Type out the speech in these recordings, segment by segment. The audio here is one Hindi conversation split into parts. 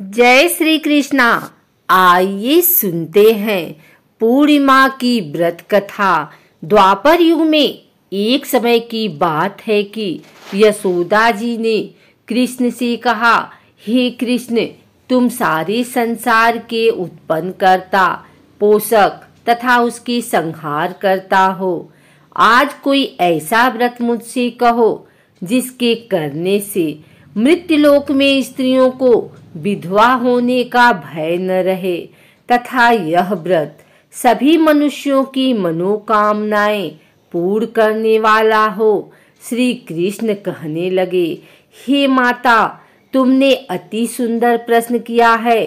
जय श्री कृष्णा आइए सुनते हैं पूर्णिमा की व्रत कथा द्वापर युग में एक समय की बात है कि यशोदा जी ने कृष्ण से कहा हे कृष्ण तुम सारे संसार के उत्पन्न करता पोषक तथा उसकी संहार करता हो आज कोई ऐसा व्रत मुझसे कहो जिसके करने से मृत्युलोक में स्त्रियों को विधवा होने का भय न रहे तथा यह व्रत सभी मनुष्यों की मनोकामनाएं पूर्ण करने वाला हो श्री कृष्ण कहने लगे हे माता तुमने अति सुंदर प्रश्न किया है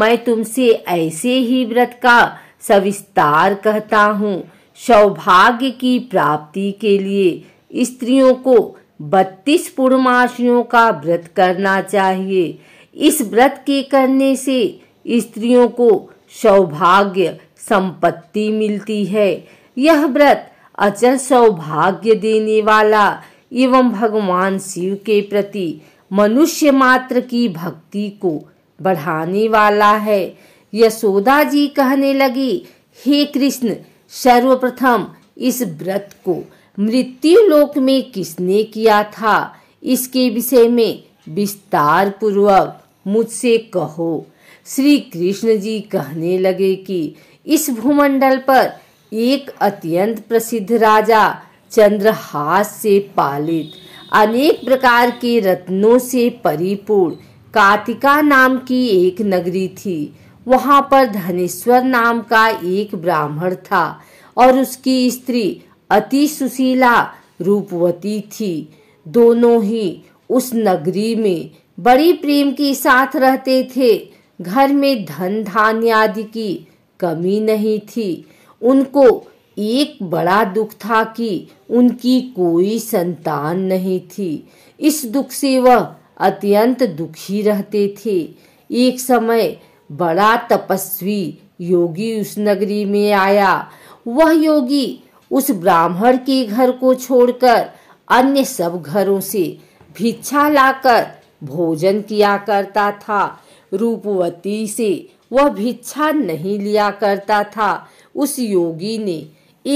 मैं तुमसे ऐसे ही व्रत का सविस्तार कहता हूँ सौभाग्य की प्राप्ति के लिए स्त्रियों को बत्तीस पूर्णमासियों का व्रत करना चाहिए इस व्रत के करने से स्त्रियों को सौभाग्य संपत्ति मिलती है यह व्रत अचल सौभाग्य देने वाला एवं भगवान शिव के प्रति मनुष्य मात्र की भक्ति को बढ़ाने वाला है यशोदा जी कहने लगी हे कृष्ण सर्वप्रथम इस व्रत को मृत्यु लोक में किसने किया था इसके विषय में विस्तार पूर्वक मुझसे कहो श्री कृष्ण जी कहने लगे कि इस भूमंडल पर एक अत्यंत प्रसिद्ध राजा चंद्रहास से पालित अनेक प्रकार के रत्नों से परिपूर्ण कातिका नाम की एक नगरी थी वहाँ पर धनेश्वर नाम का एक ब्राह्मण था और उसकी स्त्री अति सुशीला रूपवती थी दोनों ही उस नगरी में बड़ी प्रेम के साथ रहते थे घर में धन धान्य आदि की कमी नहीं थी उनको एक बड़ा दुख था कि उनकी कोई संतान नहीं थी इस दुख से वह अत्यंत दुखी रहते थे एक समय बड़ा तपस्वी योगी उस नगरी में आया वह योगी उस ब्राह्मण के घर को छोड़कर अन्य सब घरों से भिक्षा लाकर भोजन किया करता था रूपवती से वह भिक्षा नहीं लिया करता था उस योगी ने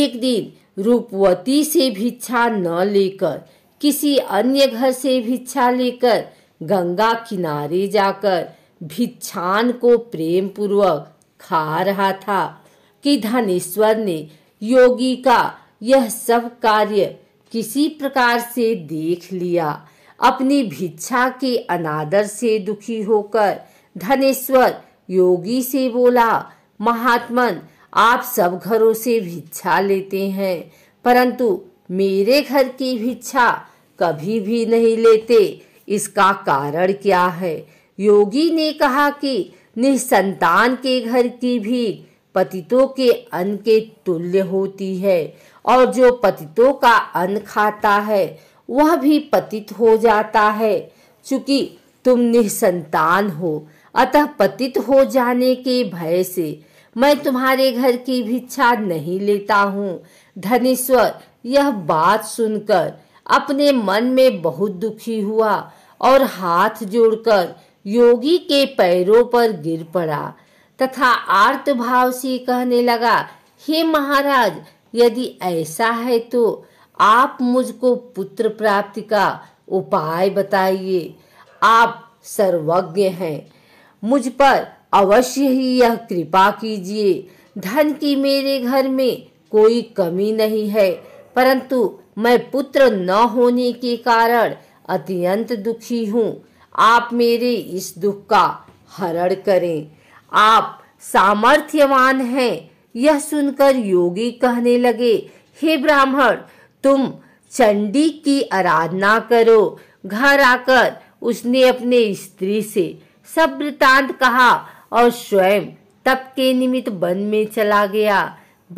एक दिन रूपवती से भिक्षा न लेकर किसी अन्य घर से भिक्षा लेकर गंगा किनारे जाकर भिक्षान को प्रेम पूर्वक खा रहा था कि धनेश्वर ने योगी का यह सब कार्य किसी प्रकार से देख लिया अपनी भिक्षा के अनादर से दुखी होकर धनेश्वर योगी से बोला महात्मन आप सब घरों से भिक्षा लेते हैं परंतु मेरे घर की भिक्षा कभी भी नहीं लेते इसका कारण क्या है योगी ने कहा कि निसंतान के घर की भीख पतितों के अन्न के तुल्य होती है और जो पतितों का अन्न खाता है वह भी पतित हो जाता है चूंकि तुम निसंतान हो अतः पतित हो जाने के भय से मैं तुम्हारे घर की भिक्षा नहीं लेता हूँ धनेश्वर यह बात सुनकर अपने मन में बहुत दुखी हुआ और हाथ जोड़कर योगी के पैरों पर गिर पड़ा तथा आर्त भाव से कहने लगा हे महाराज यदि ऐसा है तो आप मुझको पुत्र प्राप्ति का उपाय बताइए आप सर्वज्ञ हैं मुझ पर अवश्य ही यह कृपा कीजिए धन की मेरे घर में कोई कमी नहीं है परंतु मैं पुत्र न होने के कारण अत्यंत दुखी हूँ आप मेरे इस दुख का हरण करें आप सामर्थ्यवान हैं यह सुनकर योगी कहने लगे हे ब्राह्मण तुम चंडी की आराधना करो घर आकर उसने अपने स्त्री से सब वृतांत कहा और स्वयं तप के निमित्त वन में चला गया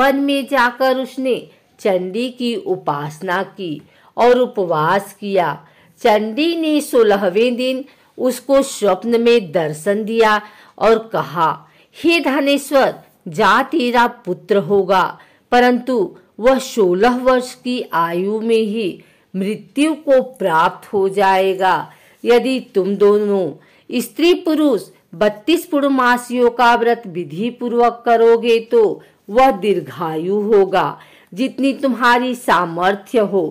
वन में जाकर उसने चंडी की उपासना की और उपवास किया चंडी ने सोलहवें दिन उसको स्वप्न में दर्शन दिया और कहा हे धनेश्वर जा तेरा पुत्र होगा परंतु वह सोलह वर्ष की आयु में ही मृत्यु को प्राप्त हो जाएगा यदि तुम दोनों स्त्री पुरुष बत्तीस पूर्णमासियों का व्रत विधि पूर्वक करोगे तो वह दीर्घायु होगा जितनी तुम्हारी सामर्थ्य हो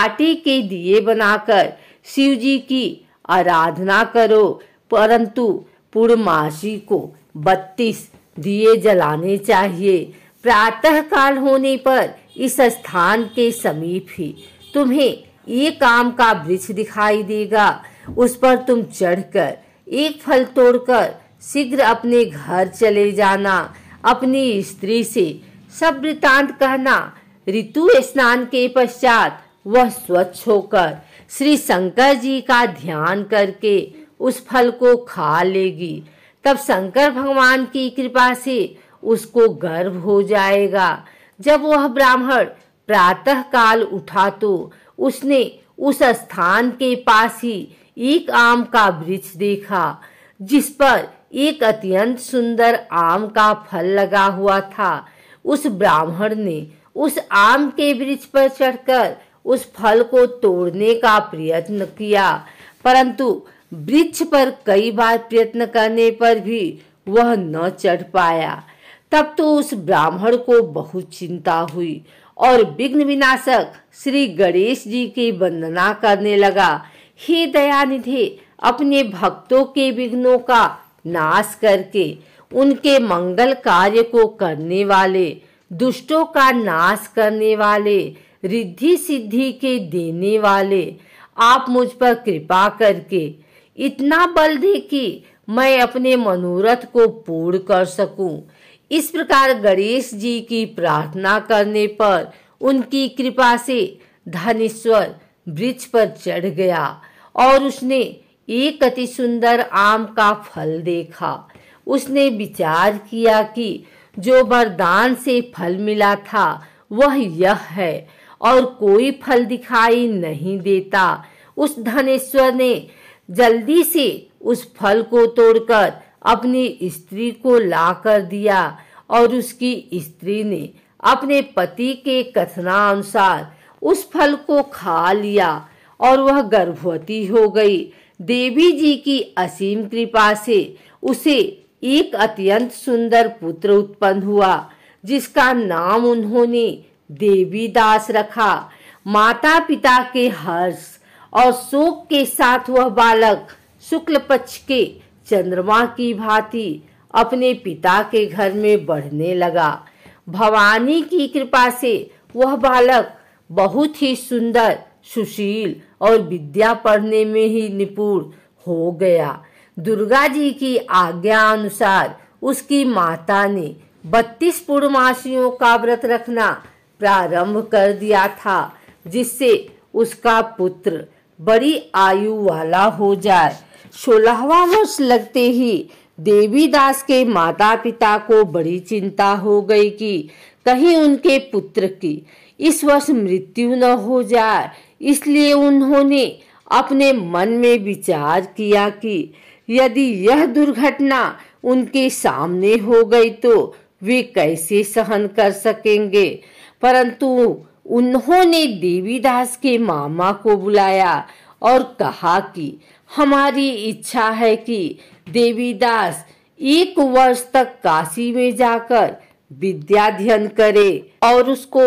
आटे के दिए बनाकर शिव जी की आराधना करो परंतु पूर्णमासी को बत्तीस दिए जलाने चाहिए प्रातः काल होने पर इस स्थान के समीप ही तुम्हें एक आम का वृक्ष दिखाई देगा उस पर तुम चढ़कर एक फल तोड़कर शीघ्र अपने घर चले जाना अपनी स्त्री से सब वृतांत कहना ऋतु स्नान के पश्चात वह स्वच्छ होकर श्री शंकर जी का ध्यान करके उस फल को खा लेगी तब शंकर भगवान की कृपा से उसको गर्व हो जाएगा जब वह ब्राह्मण प्रातः काल उठा तो उसने उस स्थान के पास ही एक आम का वृक्ष देखा जिस पर एक अत्यंत सुंदर आम का फल लगा हुआ था उस ब्राह्मण ने उस आम के वृक्ष पर चढ़कर उस फल को तोड़ने का प्रयत्न किया परंतु वृक्ष पर कई बार प्रयत्न करने पर भी वह न चढ़ पाया तब तो उस ब्राह्मण को बहुत चिंता हुई और विघ्न विनाशक श्री गणेश जी की वंदना करने लगा हे दयानिधि अपने भक्तों के विघ्नों का नाश करके उनके मंगल कार्य को करने वाले दुष्टों का नाश करने वाले रिद्धि सिद्धि के देने वाले आप मुझ पर कृपा करके इतना बल दे कि मैं अपने मनोरथ को पूर्ण कर सकूं। इस प्रकार गणेश जी की प्रार्थना करने पर उनकी कृपा से धनेश्वर वृक्ष पर चढ़ गया और उसने एक अति सुंदर आम का फल देखा उसने विचार किया कि जो वरदान से फल मिला था वह यह है और कोई फल दिखाई नहीं देता उस धनेश्वर ने जल्दी से उस फल को तोड़कर अपनी स्त्री को ला कर दिया और उसकी स्त्री ने अपने पति के कथनानुसार उस फल को खा लिया और वह गर्भवती हो गई देवी जी की असीम कृपा से उसे एक अत्यंत सुंदर पुत्र उत्पन्न हुआ जिसका नाम उन्होंने देवी दास रखा माता पिता के हर्ष और शोक के साथ वह बालक शुक्ल पक्ष के चंद्रमा की भांति अपने पिता के घर में बढ़ने लगा भवानी की कृपा से वह बालक बहुत ही सुंदर सुशील और विद्या पढ़ने में ही निपुण हो गया दुर्गा जी की आज्ञा अनुसार उसकी माता ने बत्तीस पूर्णमासियों का व्रत रखना प्रारंभ कर दिया था जिससे उसका पुत्र बड़ी आयु वाला हो जाए सोलहवा वर्ष लगते ही देवीदास के माता पिता को बड़ी चिंता हो गई कि कहीं उनके पुत्र की इस वर्ष मृत्यु न हो जाए इसलिए उन्होंने अपने मन में विचार किया कि यदि यह दुर्घटना उनके सामने हो गई तो वे कैसे सहन कर सकेंगे परंतु उन्होंने देवीदास के मामा को बुलाया और कहा कि हमारी इच्छा है कि देवीदास एक वर्ष तक काशी में जाकर विद्याध्ययन करे और उसको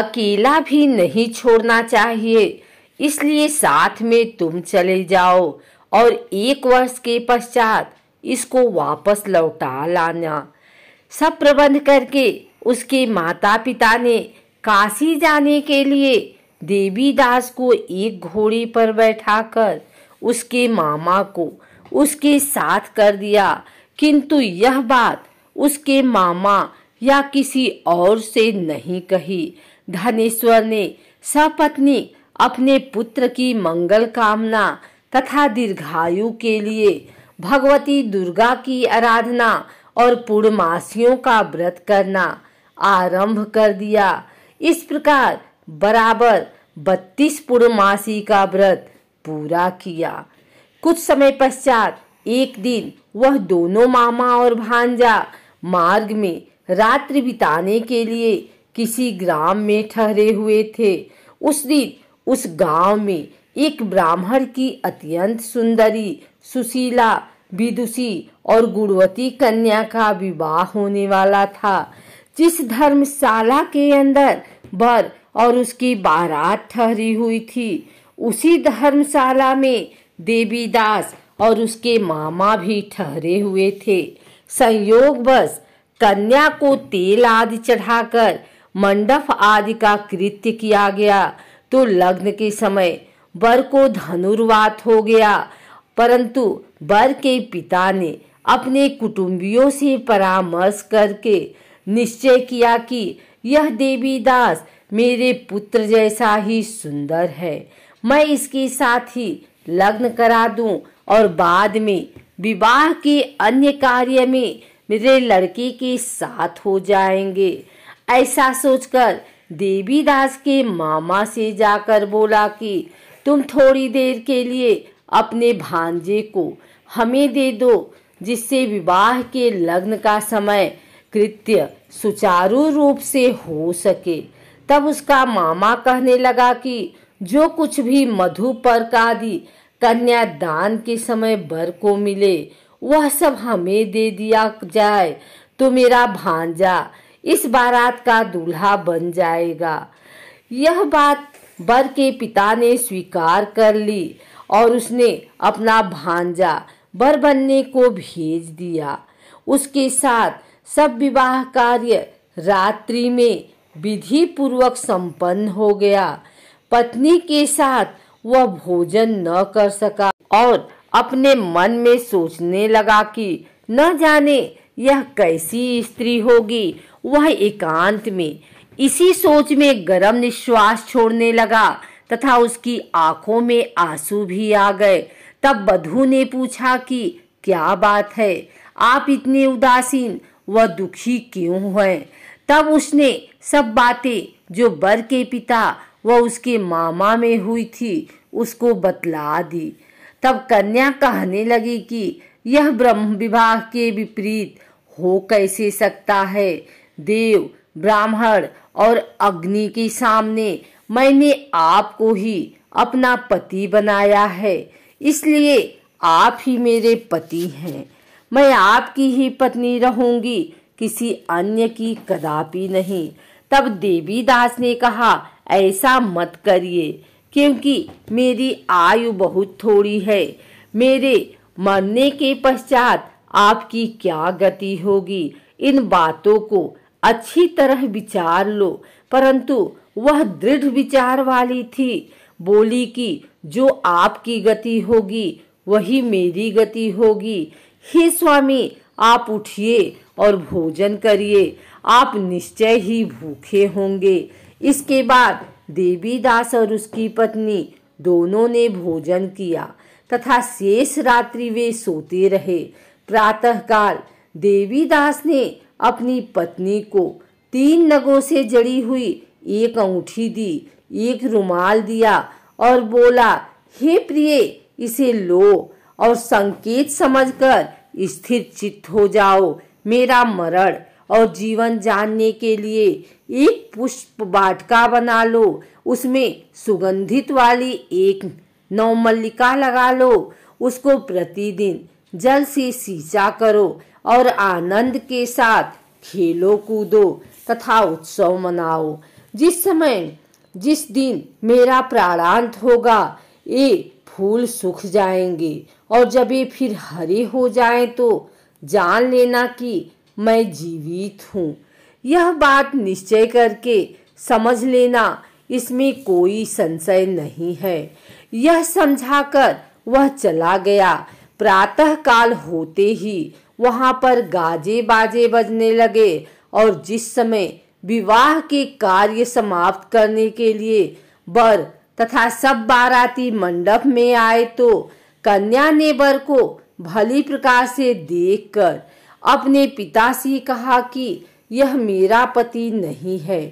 अकेला भी नहीं छोड़ना चाहिए इसलिए साथ में तुम चले जाओ और एक वर्ष के पश्चात इसको वापस लौटा लाना सब प्रबंध करके उसके माता पिता ने काशी जाने के लिए देवीदास को एक घोड़े पर बैठाकर उसके मामा को उसके साथ कर दिया किंतु यह बात उसके मामा या किसी और से नहीं कही धनेश्वर ने सपत्नी अपने पुत्र की मंगल कामना तथा दीर्घायु के लिए भगवती दुर्गा की आराधना और पूर्णमासियों का व्रत करना आरंभ कर दिया इस प्रकार बराबर बत्तीस पूर्णमासी का व्रत पूरा किया कुछ समय पश्चात एक दिन वह दोनों मामा और भांजा मार्ग में रात्रि बिताने के लिए किसी ग्राम में ठहरे हुए थे उस दिन उस गांव में एक ब्राह्मण की अत्यंत सुंदरी सुशीला विदुषी और गुणवती कन्या का विवाह होने वाला था जिस धर्मशाला के अंदर बर और उसकी बारात ठहरी हुई थी उसी धर्मशाला में देवीदास और उसके मामा भी ठहरे हुए थे बस कन्या को तेल आदि चढ़ाकर मंडप आदि का कृत्य किया गया तो लग्न के समय बर को धनुर्वात हो गया परंतु बर के पिता ने अपने कुटुंबियों से परामर्श करके निश्चय किया कि यह देवीदास मेरे पुत्र जैसा ही सुंदर है मैं इसके साथ ही लग्न करा दूं और बाद में विवाह के अन्य कार्य में मेरे लड़के के साथ हो जाएंगे ऐसा सोचकर देवीदास के मामा से जाकर बोला कि तुम थोड़ी देर के लिए अपने भांजे को हमें दे दो जिससे विवाह के लग्न का समय कृत्य सुचारू रूप से हो सके तब उसका मामा कहने लगा कि जो कुछ भी मधु पर कादि कन्या दान के समय बर को मिले वह सब हमें दे दिया जाए तो मेरा भांजा इस बारात का दूल्हा बन जाएगा यह बात बर के पिता ने स्वीकार कर ली और उसने अपना भांजा बर बनने को भेज दिया उसके साथ सब विवाह कार्य रात्रि में विधि पूर्वक संपन्न हो गया पत्नी के साथ वह भोजन न कर सका और अपने मन में सोचने लगा कि न जाने यह कैसी स्त्री होगी वह एकांत में इसी सोच में गर्म निश्वास छोड़ने लगा तथा उसकी आंखों में आंसू भी आ गए तब बधू ने पूछा कि क्या बात है आप इतने उदासीन वह दुखी क्यों है तब उसने सब बातें जो बर के पिता व उसके मामा में हुई थी उसको बतला दी तब कन्या कहने लगी कि यह ब्रह्म विवाह के विपरीत हो कैसे सकता है देव ब्राह्मण और अग्नि के सामने मैंने आपको ही अपना पति बनाया है इसलिए आप ही मेरे पति हैं मैं आपकी ही पत्नी रहूंगी किसी अन्य की कदापि नहीं तब देवी दास ने कहा ऐसा मत करिए क्योंकि मेरी आयु बहुत थोड़ी है मेरे मरने के पश्चात आपकी क्या गति होगी इन बातों को अच्छी तरह विचार लो परंतु वह दृढ़ विचार वाली थी बोली कि जो आपकी गति होगी वही मेरी गति होगी हे स्वामी आप उठिए और भोजन करिए आप निश्चय ही भूखे होंगे इसके बाद देवी दास और उसकी पत्नी दोनों ने भोजन किया तथा शेष रात्रि वे सोते रहे प्रातःकाल देवीदास ने अपनी पत्नी को तीन नगों से जड़ी हुई एक अंगूठी दी एक रुमाल दिया और बोला हे प्रिय इसे लो और संकेत समझकर स्थिर चित्त हो जाओ मेरा मरण और जीवन जानने के लिए एक पुष्प बाटका बना लो उसमें सुगंधित वाली एक नवमल्लिका लगा लो उसको प्रतिदिन जल से सींचा करो और आनंद के साथ खेलो कूदो तथा उत्सव मनाओ जिस समय जिस दिन मेरा प्राणांत होगा ये फूल सूख जाएंगे और जब ये फिर हरे हो जाए तो जान लेना कि मैं जीवित हूँ यह बात निश्चय करके समझ लेना इसमें कोई संशय नहीं है यह समझाकर वह चला गया प्रातः काल होते ही वहाँ पर गाजे बाजे बजने लगे और जिस समय विवाह के कार्य समाप्त करने के लिए बर तथा सब बाराती मंडप में आए तो कन्या ने वर को भली प्रकार से देखकर अपने पिता से कहा कि यह मेरा पति नहीं है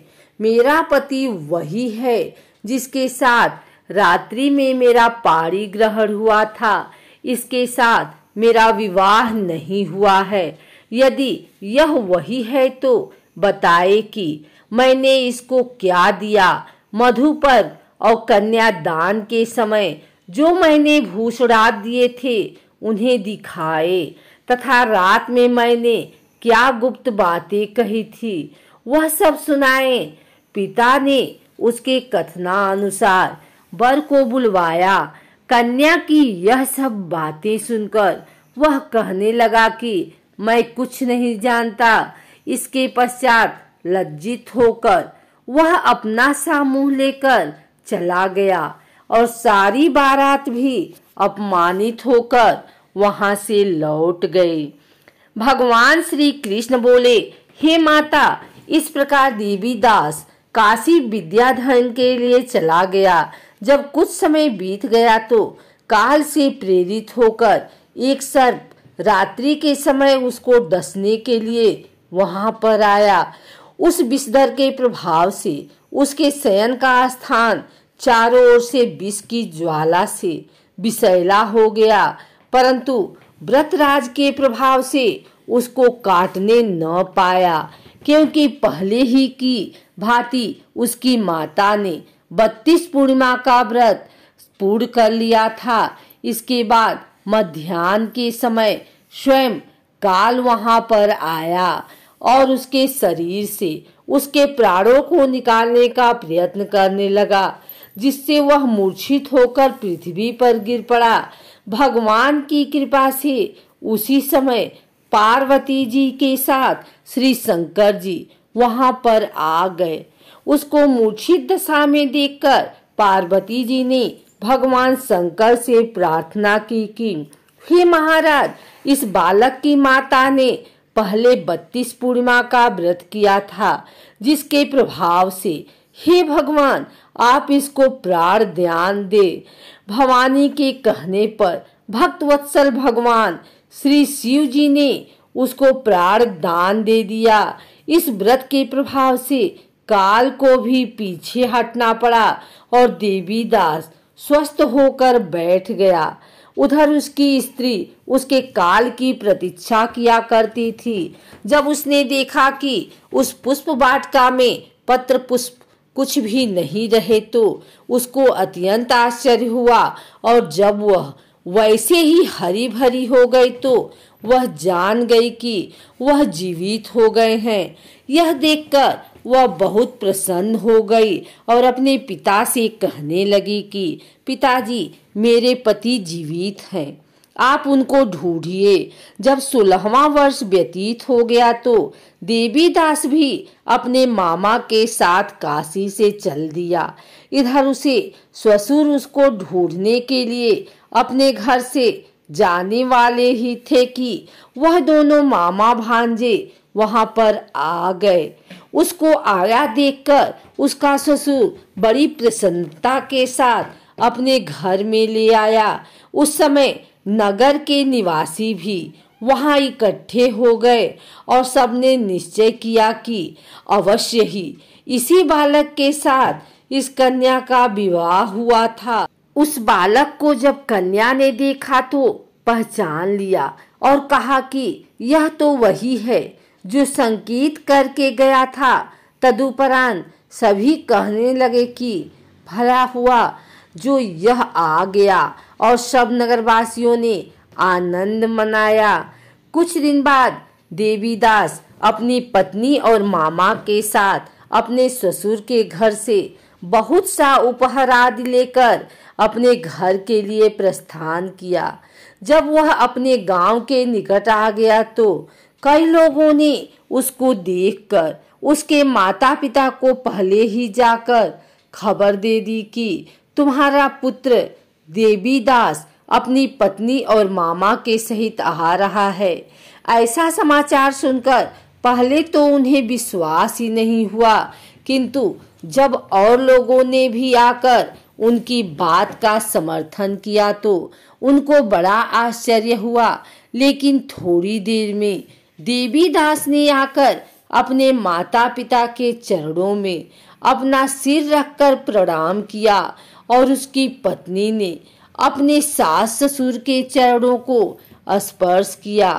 मेरा पति वही है जिसके साथ रात्रि में मेरा पारी ग्रहण हुआ था इसके साथ मेरा विवाह नहीं हुआ है यदि यह वही है तो बताए कि मैंने इसको क्या दिया मधु पर और कन्या दान के समय जो मैंने भूषणा दिए थे उन्हें दिखाए तथा रात में मैंने क्या गुप्त बातें कही थी वह सब सुनाए पिता ने उसके अनुसार बर को बुलवाया कन्या की यह सब बातें सुनकर वह कहने लगा कि मैं कुछ नहीं जानता इसके पश्चात लज्जित होकर वह अपना सा मुंह लेकर चला गया और सारी बारात भी अपमानित होकर वहां से लौट गए भगवान श्री कृष्ण बोले हे माता इस प्रकार देवी दास काशी विद्याधन के लिए चला गया जब कुछ समय बीत गया तो काल से प्रेरित होकर एक सर्प रात्रि के समय उसको डसने के लिए वहां पर आया उस विषधर के प्रभाव से उसके शयन का स्थान चारों ओर से विष की ज्वाला से विषैला हो गया परंतु व्रतराज के प्रभाव से उसको काटने न पाया क्योंकि पहले ही की भांति उसकी माता ने बत्तीस पूर्णिमा का व्रत पूर्ण कर लिया था इसके बाद मध्यान्ह के समय स्वयं काल वहां पर आया और उसके शरीर से उसके प्राणों को निकालने का प्रयत्न करने लगा जिससे वह मूर्छित होकर पृथ्वी पर गिर पड़ा भगवान की कृपा से उसी समय पार्वती जी के साथ श्री शंकर जी वहां पर आ गए उसको मूर्छित दशा में देखकर पार्वती जी ने भगवान शंकर से प्रार्थना की कि हे महाराज इस बालक की माता ने पहले बत्तीस पूर्णिमा का व्रत किया था जिसके प्रभाव से हे भगवान आप इसको प्रार ध्यान दे भवानी के कहने पर भक्त वत्सल भगवान श्री शिव जी ने उसको प्रार दान दे दिया इस व्रत के प्रभाव से काल को भी पीछे हटना पड़ा और देवी दास स्वस्थ होकर बैठ गया उधर उसकी स्त्री उसके काल की प्रतीक्षा किया करती थी जब उसने देखा कि उस पुष्प बाटका में पत्र पुष्प कुछ भी नहीं रहे तो उसको अत्यंत आश्चर्य हुआ और जब वह वैसे ही हरी भरी हो गई तो वह जान गई कि वह जीवित हो गए हैं यह देखकर वह बहुत प्रसन्न हो गई और अपने पिता से कहने लगी कि पिताजी मेरे पति जीवित हैं आप उनको ढूंढिए जब सोलहवा वर्ष व्यतीत हो गया तो देवीदास भी अपने मामा के साथ काशी से चल दिया इधर उसे ससुर उसको ढूंढने के लिए अपने घर से जाने वाले ही थे कि वह दोनों मामा भांजे वहां पर आ गए उसको आया देखकर उसका ससुर बड़ी प्रसन्नता के साथ अपने घर में ले आया उस समय नगर के निवासी भी वहाँ इकट्ठे हो गए और सबने निश्चय किया कि अवश्य ही इसी बालक के साथ इस कन्या का विवाह हुआ था उस बालक को जब कन्या ने देखा तो पहचान लिया और कहा कि यह तो वही है जो संकेत करके गया था तदुपरांत सभी कहने लगे कि भला हुआ जो यह आ गया और सब नगरवासियों ने आनंद मनाया कुछ दिन बाद देवीदास अपनी पत्नी और मामा के साथ अपने ससुर के घर से बहुत सा उपहार आदि लेकर अपने घर के लिए प्रस्थान किया जब वह अपने गांव के निकट आ गया तो कई लोगों ने उसको देखकर उसके माता पिता को पहले ही जाकर खबर दे दी कि तुम्हारा पुत्र देवीदास अपनी पत्नी और मामा के सहित आ रहा है ऐसा समाचार सुनकर पहले तो उन्हें विश्वास ही नहीं हुआ किंतु जब और लोगों ने भी आकर उनकी बात का समर्थन किया तो उनको बड़ा आश्चर्य हुआ लेकिन थोड़ी देर में देवीदास ने आकर अपने माता पिता के चरणों में अपना सिर रखकर प्रणाम किया और उसकी पत्नी ने अपने सास ससुर के चरणों को स्पर्श किया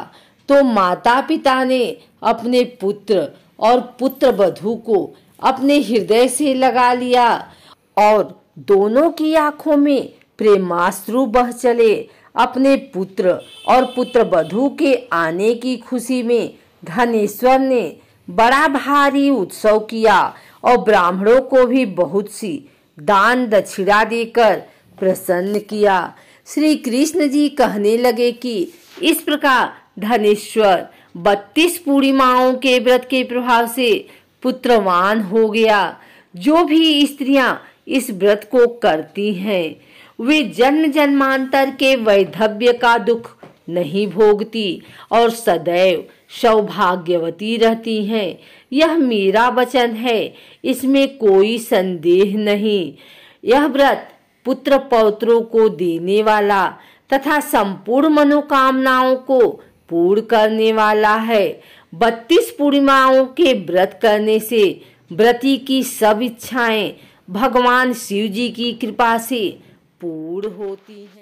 तो माता पिता ने अपने पुत्र और पुत्र बधु को अपने हृदय से लगा लिया और दोनों की आंखों में प्रेमाश्रु बह चले अपने पुत्र और पुत्र बधु के आने की खुशी में धनेश्वर ने बड़ा भारी उत्सव किया और ब्राह्मणों को भी बहुत सी दान दक्षिणा देकर प्रसन्न किया श्री कृष्ण जी कहने लगे कि इस प्रकार धनेश्वर बत्तीस पूर्णिमाओं के व्रत के प्रभाव से पुत्रवान हो गया जो भी स्त्रियां इस व्रत को करती हैं वे जन्म जन्मांतर के वैधव्य का दुख नहीं भोगती और सदैव सौभाग्यवती रहती हैं यह मेरा वचन है इसमें कोई संदेह नहीं यह व्रत पुत्र पौत्रों को देने वाला तथा संपूर्ण मनोकामनाओं को पूर्ण करने वाला है बत्तीस पूर्णिमाओं के व्रत करने से व्रती की सब इच्छाएं भगवान शिव जी की कृपा से पूर्ण होती हैं